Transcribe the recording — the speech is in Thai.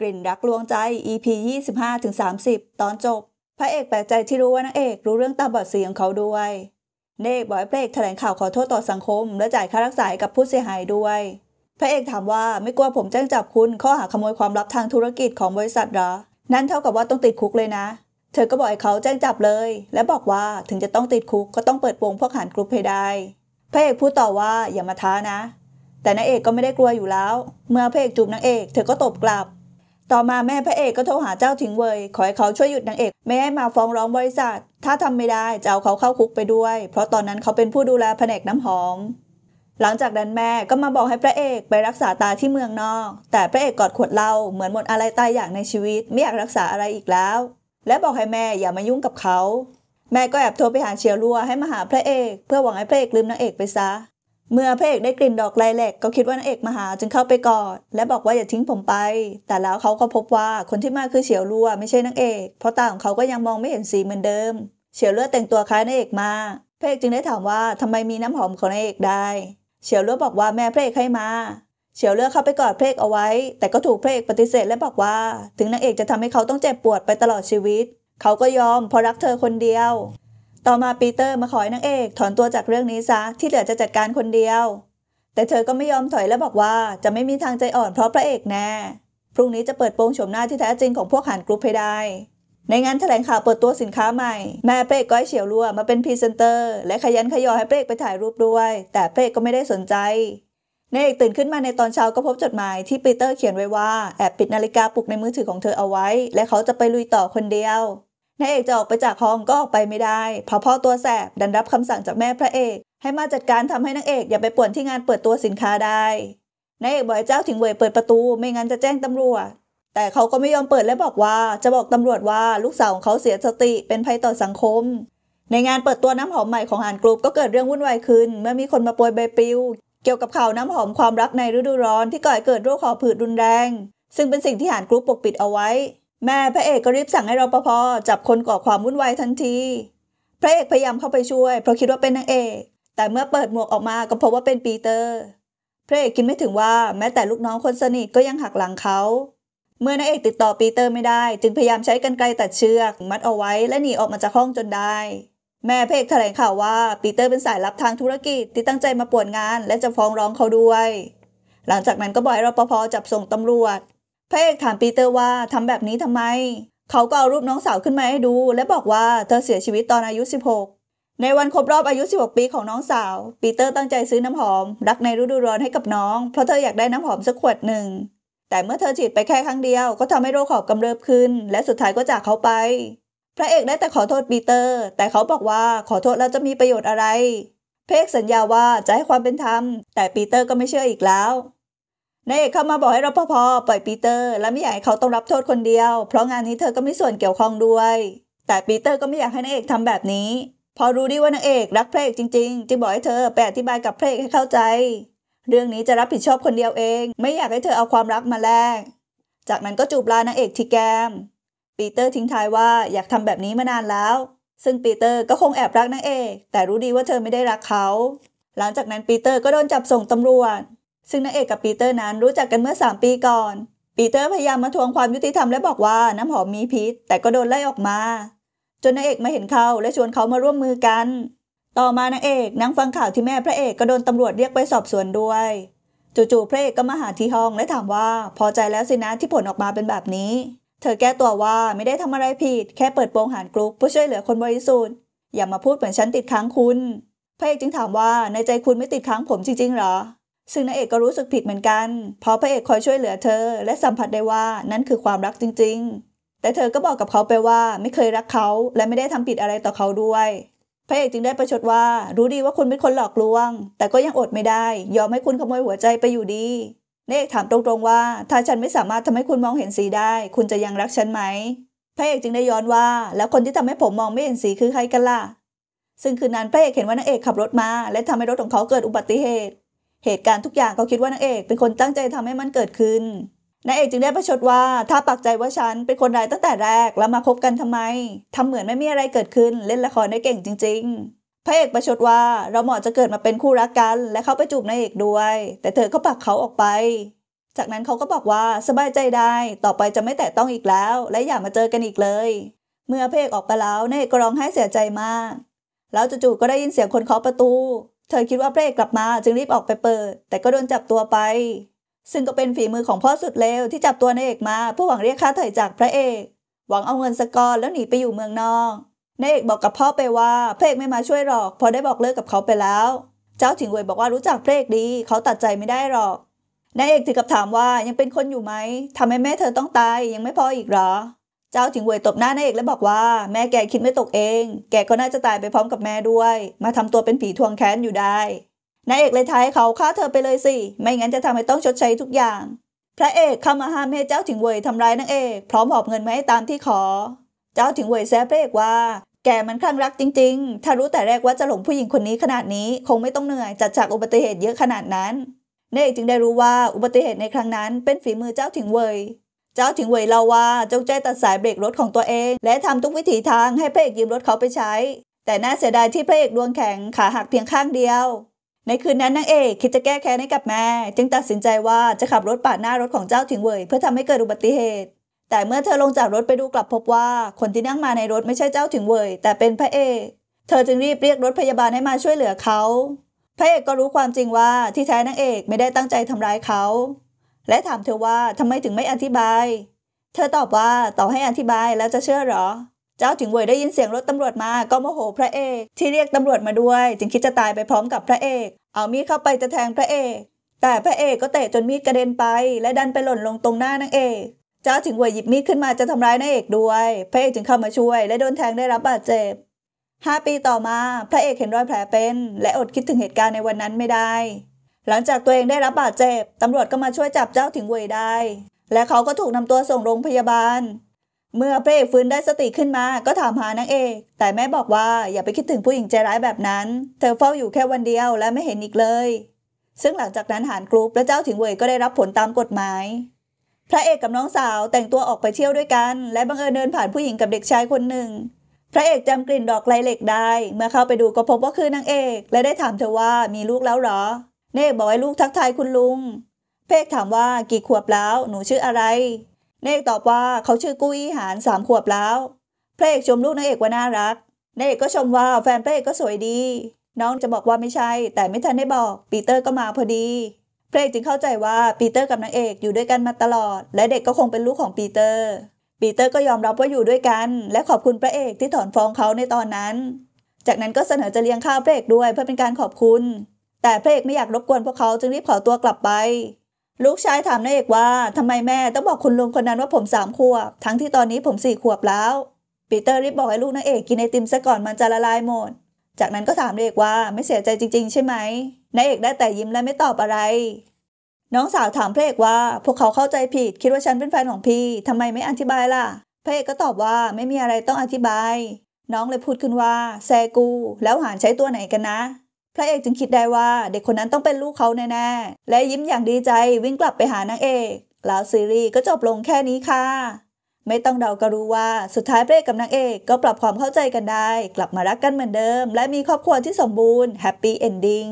กลิ่นรักลวงใจ EP 25-30 ตอนจบ พระเอกแปลกใจที่รู้ว่านางเอกรู้เรื่องตาบอดสีของเขาด้วยเนกบอยเพรกแถลงข่าวขอโทษต่อสังคม และจ่ายค่ารักษากับผู้เสียหายด้วย พระเอกถามว่าไม่กลัวผมแจ้งจับคุณข้อหาขโมยความลับทางธุรกิจของบริษัทหรอ นั่นเท่ากับว่าต้องติดคุกเลยนะ เธอก็บอกให้เขาแจ้งจับเลย และบอกว่าถึงจะต้องติดคุกก็ต้องเปิดวงพวกหานกรุ๊ปให้ได้พระเอกพูดต่อว่าอย่ามาท้านะ แต่นางเอกก็ไม่ได้กลัวอยู่แล้ว เมื่อพระเอกจูบนางเอกเธอก็ตบกลับต่อมาแม่พระเอกก็โทรหาเจ้าถิงเวยขอให้เขาช่วยหยุดนางเอกไม่ให้มาฟ้องร้องบริษัทถ้าทำไม่ได้จะเอาเขาเข้าคุกไปด้วย เพราะตอนนั้นเขาเป็นผู้ดูแลแผนกน้ำหอมหลังจากนั้นแม่ก็มาบอกให้พระเอกไปรักษาตาที่เมืองนอก แต่พระเอกกอดขวดเหล้าเหมือนหมดอะไรตายอย่างในชีวิต ไม่อยากรักษาอะไรอีกแล้ว และบอกให้แม่อย่ามายุ่งกับเขา แม่ก็แอบโทรไปหาเชียร์ลัวให้มาหาพระเอก เพื่อหวังให้พระเอกลืมนางเอกไปซะเมื่อพระเอกได้กลิ่นดอกไลแลกก็คิดว่านางเอกมาหาจึงเข้าไปกอด และบอกว่าอย่าทิ้งผมไป แต่แล้วเขาก็พบว่าคนที่มาคือเฉียวลัวไม่ใช่นางเอก เพราะตาของเขาก็ยังมองไม่เห็นสีเหมือนเดิม เฉียวลัวแต่งตัวคล้ายนางเอกมาพระเอกจึงได้ถามว่าทำไมมีน้ำหอมของนางเอกได้ เฉียวลัวบอกว่าแม่พระเอกให้มาเฉียวลัวเข้าไปกอดพระเอกเอาไว้ แต่ก็ถูกพระเอกปฏิเสธและบอกว่า ถึงนางเอกจะทำให้เขาต้องเจ็บปวดไปตลอดชีวิต เขาก็ยอมเพราะรักเธอคนเดียวต่อมาปีเตอร์มาขอให้นางเอก ถอนตัวจากเรื่องนี้ซะ ที่เหลือจะจัดการคนเดียว แต่เธอก็ไม่ยอมถอยและบอกว่าจะไม่มีทางใจอ่อนเพราะพระเอกแน่ พรุ่งนี้จะเปิดโปงโฉมหน้าที่แท้จริงของพวกหานกรุ๊ปให้ได้ ในงานแถลงข่าวเปิดตัวสินค้าใหม่แม่เปรกก้อยเฉียวรัวมาเป็นพรีเซนเตอร์ และขยันขยอให้เปรกไปถ่ายรูปด้วย แต่เปรกก็ไม่ได้สนใจนางเอกตื่นขึ้นมาในตอนเช้าก็พบจดหมายที่ปีเตอร์เขียนไว้ว่าแอบปิดนาฬิกาปลุกในมือถือของเธอเอาไว้ และเขาจะไปลุยต่อคนเดียวนายเอกจะออกไปจากห้องก็ออกไปไม่ได้ เพราะพ่อตัวแสบ ดันรับคำสั่งจากแม่พระเอก ให้มาจัดการทำให้นางเอกอย่าไปป่วนที่งานเปิดตัวสินค้าได้นายเอกบอกเจ้าถึงเวยเปิดประตูไม่งั้นจะแจ้งตำรวจ แต่เขาก็ไม่ยอมเปิดและบอกว่า จะบอกตำรวจว่าลูกสาวของเขาเสียสติเป็นภัยต่อสังคม ในงานเปิดตัวน้ำหอมใหม่ของหานกรุ๊ปก็เกิดเรื่องวุ่นวายขึ้น เมื่อมีคนมาโปรยใบปลิว เกี่ยวกับข่าวน้ำหอมความรักในฤดูร้อนที่ก่อให้เกิดโรคหอบหืดรุนแรง ซึ่งเป็นสิ่งที่หานกรุ๊ปปกปิดเอาไว้แม่พระเอกก็รีบสั่งให้รปภจับคนก่อความวุ่นวายทันทีพระเอกพยายามเข้าไปช่วย เพราะคิดว่าเป็นนางเอก แต่เมื่อเปิดหมวกออกมาก็พบว่าเป็นปีเตอร์พระเอกคิดไม่ถึงว่าแม้แต่ลูกน้องคนสนิทก็ยังหักหลังเขา เมื่อนางเอกติดต่อปีเตอร์ไม่ได้ จึงพยายามใช้กรรไกรตัดเชือก มัดเอาไว้และหนีออกมาจากห้องจนได้ แม่พระเอกแถลงข่าวว่าปีเตอร์เป็นสายลับทางธุรกิจที่ตั้งใจมาป่วนงาน และจะฟ้องร้องเขาด้วย หลังจากนั้นก็บอกให้รปภจับส่งตำรวจพระเอกถามปีเตอร์ว่าทำแบบนี้ทำไม เขาก็เอารูปน้องสาวขึ้นมาให้ดู และบอกว่าเธอเสียชีวิตตอนอายุ 16 ในวันครบรอบอายุ 16 ปีของน้องสาว ปีเตอร์ตั้งใจซื้อน้ำหอม รักในฤดูร้อนให้กับน้อง เพราะเธออยากได้น้ำหอมสักขวดหนึ่ง แต่เมื่อเธอฉีดไปแค่ครั้งเดียว ก็ทำให้โรคหอบกำเริบขึ้น และสุดท้ายก็จากเขาไป พระเอกได้แต่ขอโทษปีเตอร์ แต่เขาบอกว่าขอโทษแล้วจะมีประโยชน์อะไรเพกสัญญาว่าจะให้ความเป็นธรรม แต่ปีเตอร์ก็ไม่เชื่ออีกแล้วนายเอกเข้ามาบอกให้รปภปล่อยปีเตอร์และไม่อยากให้เขาต้องรับโทษคนเดียวเพราะงานนี้เธอก็ไม่ส่วนเกี่ยวข้องด้วย แต่ปีเตอร์ก็ไม่อยากให้นายเอกทำแบบนี้พอรู้ดีว่านางเอกรักพระเอกจริงๆ จึงบอกให้เธอไปอธิบายกับพระเอกให้เข้าใจเรื่องนี้จะรับผิดชอบคนเดียวเอง ไม่อยากให้เธอเอาความรักมาแลกจากนั้นก็จูบลานางเอกที่แก้มปีเตอร์ทิ้งท้ายว่าอยากทำแบบนี้มานานแล้ว ซึ่งปีเตอร์ก็คงแอบรักนางเอกแต่รู้ดีว่าเธอไม่ได้รักเขา หลังจากนั้นปีเตอร์ก็โดนจับส่งตำรวจซึ่งนางเอกกับปีเตอร์นั้นรู้จักกันเมื่อ 3 ปีก่อน ปีเตอร์พยายามมาทวงความยุติธรรมและบอกว่าน้ำหอมมีพิษ แต่ก็โดนไล่ออกมา จนนางเอกมาเห็นเขา และชวนเขามาร่วมมือกัน ต่อมานางเอกนั่งฟังข่าวที่แม่พระเอกก็โดนตำรวจเรียกไปสอบสวนด้วย จู่ๆพระเอกก็มาหาที่ห้องและถามว่าพอใจแล้วสินะที่ผลออกมาเป็นแบบนี้ เธอแก้ตัวว่าไม่ได้ทำอะไรผิด แค่เปิดโปงหารกรุ๊ปเพื่อช่วยเหลือคนบริสุทธิ์อย่ามาพูดเหมือนฉันติดค้างคุณ พระเอกจึงถามว่าในใจคุณไม่ติดค้างผมจริงๆหรอซึ่งนางเอกก็รู้สึกผิดเหมือนกัน เพราะพระเอกคอยช่วยเหลือเธอและสัมผัสได้ว่านั่นคือความรักจริง ๆ แต่เธอก็บอกกับเขาไปว่าไม่เคยรักเขาและไม่ได้ทำผิดอะไรต่อเขาด้วย พระเอกจึงได้ประชดว่ารู้ดีว่าคุณเป็นคนหลอกลวง แต่ก็ยังอดไม่ได้ ยอมให้คุณขโมยหัวใจไปอยู่ดีนางเอกถามตรงๆว่า ถ้าฉันไม่สามารถทำให้คุณมองเห็นสีได้ คุณจะยังรักฉันไหม พระเอกจึงได้ย้อนว่า แล้วคนที่ทำให้ผมมองไม่เห็นสีคือใครกันล่ะ ซึ่งคืนนั้นพระเอกเห็นว่านางเอกขับรถมา และทำให้รถของเขาเกิดอุบัติเหตุเหตุการณ์ทุกอย่างเขาคิดว่านางเอกเป็นคนตั้งใจทำให้มันเกิดขึ้น นางเอกจึงได้ประชดว่า ถ้าปักใจว่าฉันเป็นคนร้ายตั้งแต่แรกแล้วมาคบกันทำไม ทำเหมือนไม่มีอะไรเกิดขึ้นเล่นละครได้เก่งจริงๆพระเอกประชดว่าเราเหมาะจะเกิดมาเป็นคู่รักกัน และเขาไปจูบนางเอกด้วย แต่เธอก็ปักเขาออกไป จากนั้นเขาก็บอกว่าสบายใจได้ ต่อไปจะไม่แตะต้องอีกแล้ว และอย่ามาเจอกันอีกเลย เมื่อพระเอกออกไปแล้วนางเอกก็ร้องไห้เสียใจมากแล้วจู่ๆก็ได้ยินเสียงคนเคาะประตูเธอคิดว่าพระเอกกลับมาจึงรีบออกไปเปิด แต่ก็โดนจับตัวไป ซึ่งก็เป็นฝีมือของพ่อสุดเลวที่จับตัวนายเอกมาผู้หวังเรียกค่าไถ่จากพระเอกหวังเอาเงินสกอรแล้วหนีไปอยู่เมืองนอกนายเอกบอกกับพ่อไปว่าพระเอกไม่มาช่วยหรอก พอได้บอกเลิกกับเขาไปแล้ว เจ้าถิงเวยบอกว่ารู้จักพระเอกดี เขาตัดใจไม่ได้หรอกนายเอกถึงกับถามว่ายังเป็นคนอยู่ไหมทำให้แม่เธอต้องตายยังไม่พออีกหรอเจ้าถิงเวยตบหน้านายเอกและบอกว่า แม่แกคิดไม่ตกเอง แกก็น่าจะตายไปพร้อมกับแม่ด้วย มาทำตัวเป็นผีทวงแค้นอยู่ได้ นายเอกเลยท้ายเขาฆ่าเธอไปเลยสิ ไม่งั้นจะทำให้ต้องชดใช้ทุกอย่าง พระเอกเข้ามาห้ามให้เจ้าถิงเวยทำร้ายนางเอก พร้อมหอบเงินมาให้ตามที่ขอ เจ้าถิงเวยแซบพระเอกว่า แกมันคลั่งรักจริง ๆ ถ้ารู้แต่แรกว่าจะหลงผู้หญิงคนนี้ขนาดนี้ คงไม่ต้องเหนื่อยจัดฉากอุบัติเหตุเยอะขนาดนั้นนายเอกจึงได้รู้ว่าอุบัติเหตุในครั้งนั้น เป็นฝีมือเจ้าถิงเวยเจ้าถิงเวยเล่าว่าจงใจตัดสายเบรกรถของตัวเอง และทำทุกวิถีทางให้พระเอกยืมรถเขาไปใช้ แต่น่าเสียดายที่พระเอกดวงแข็งขาหักเพียงข้างเดียว ในคืนนั้นนางเอกคิดจะแก้แค้นให้กับแม่ จึงตัดสินใจว่าจะขับรถปาดหน้ารถของเจ้าถิงเวยเพื่อทำให้เกิดอุบัติเหตุ แต่เมื่อเธอลงจากรถไปดูกลับพบว่าคนที่นั่งมาในรถไม่ใช่เจ้าถิงเวย แต่เป็นพระเอก เธอจึงรีบเรียกรถพยาบาลให้มาช่วยเหลือเขา พระเอกก็รู้ความจริงว่าที่แท้นางเอกไม่ได้ตั้งใจทำร้ายเขาและถามเธอว่าทำไมถึงไม่อธิบาย เธอตอบว่าต่อให้อธิบายแล้วจะเชื่อหรอ เจ้าถึงเวยได้ยินเสียงรถตำรวจมาก็โมโห พระเอกที่เรียกตำรวจมาด้วย จึงคิดจะตายไปพร้อมกับพระเอก เอามีดเข้าไปจะแทงพระเอก แต่พระเอกก็เตะจนมีดกระเด็นไป และดันไปหล่นลงตรงหน้านางเอก เจ้าถึงเวยหยิบมีดขึ้นมาจะทำร้ายนางเอกด้วยพระเอกจึงเข้ามาช่วย และโดนแทงได้รับบาดเจ็บห้าปีต่อมาพระเอกเห็นรอยแผลเป็น และอดคิดถึงเหตุการณ์ในวันนั้นไม่ได้หลังจากตัวเองได้รับบาดเจ็บ ตำรวจก็มาช่วยจับเจ้าถึงเวยได้ และเขาก็ถูกนำตัวส่งโรงพยาบาล เมื่อพระเอกฟื้นได้สติขึ้นมา ก็ถามหานางเอก แต่แม่บอกว่าอย่าไปคิดถึงผู้หญิงใจร้ายแบบนั้น เธอเฝ้าอยู่แค่วันเดียวและไม่เห็นอีกเลย ซึ่งหลังจากนั้นหานกรุ๊ปและเจ้าถึงเวยก็ได้รับผลตามกฎหมาย พระเอกกับน้องสาวแต่งตัวออกไปเที่ยวด้วยกัน และบังเอิญเดินผ่านผู้หญิงกับเด็กชายคนหนึ่ง พระเอกจำกลิ่นดอกไลเหล็กได้ เมื่อเข้าไปดูก็พบว่าคือนางเอก และได้ถามเธอว่ามีลูกแล้วหรอเนกบอกให้ลูกทักทายคุณลุง เพกถามว่ากี่ขวบแล้ว หนูชื่ออะไรเนกตอบว่าเขาชื่อกุ้ยหารสามขวบแล้ว เพกชมลูกนางเอกว่าน่ารัก เนกก็ชมว่าแฟนเพกก็สวยดี น้องจะบอกว่าไม่ใช่ แต่ไม่ทันได้บอก ปีเตอร์ก็มาพอดี เพกจึงเข้าใจว่าปีเตอร์กับนางเอกอยู่ด้วยกันมาตลอด และเด็กก็คงเป็นลูกของปีเตอร์ ปีเตอร์ก็ยอมรับว่าอยู่ด้วยกัน และขอบคุณพระเอกที่ถอนฟ้องเขาในตอนนั้น จากนั้นก็เสนอจะเลี้ยงข้าวเพกด้วยเพื่อเป็นการขอบคุณแต่พระเอกไม่อยากรบกวนพวกเขาจึงรีบขอตัวกลับไป ลูกชายถามนายเอกว่าทำไมแม่ต้องบอกคุณลุงคนนั้นว่าผมสามขวบ ทั้งที่ตอนนี้ผมสี่ขวบแล้วปีเตอร์รีบบอกให้ลูกนายเอกกินไอติมซะก่อนมันจะละลายหมดจากนั้นก็ถามนายเอกว่าไม่เสียใจจริงๆใช่ไหมนายเอกได้แต่ยิ้มและไม่ตอบอะไร น้องสาวถามพระเอกว่า พวกเขาเข้าใจผิดคิดว่าฉันเป็นแฟนของพี่ทำไมไม่อธิบายล่ะพระเอกก็ตอบว่าไม่มีอะไรต้องอธิบาย น้องเลยพูดขึ้นว่าแซกู แล้วหานใช้ตัวไหนกันนะพระเอกจึงคิดได้ว่าเด็กคนนั้นต้องเป็นลูกเขาแน่ๆและยิ้มอย่างดีใจวิ่งกลับไปหานางเอก แล้วซีรีส์ก็จบลงแค่นี้ค่ะ ไม่ต้องเดาก็รู้ว่าสุดท้ายพระเอกกับนางเอกก็ปรับความเข้าใจกันได้ กลับมารักกันเหมือนเดิมและมีครอบครัวที่สมบูรณ์แฮปปี้เอนดิ้ง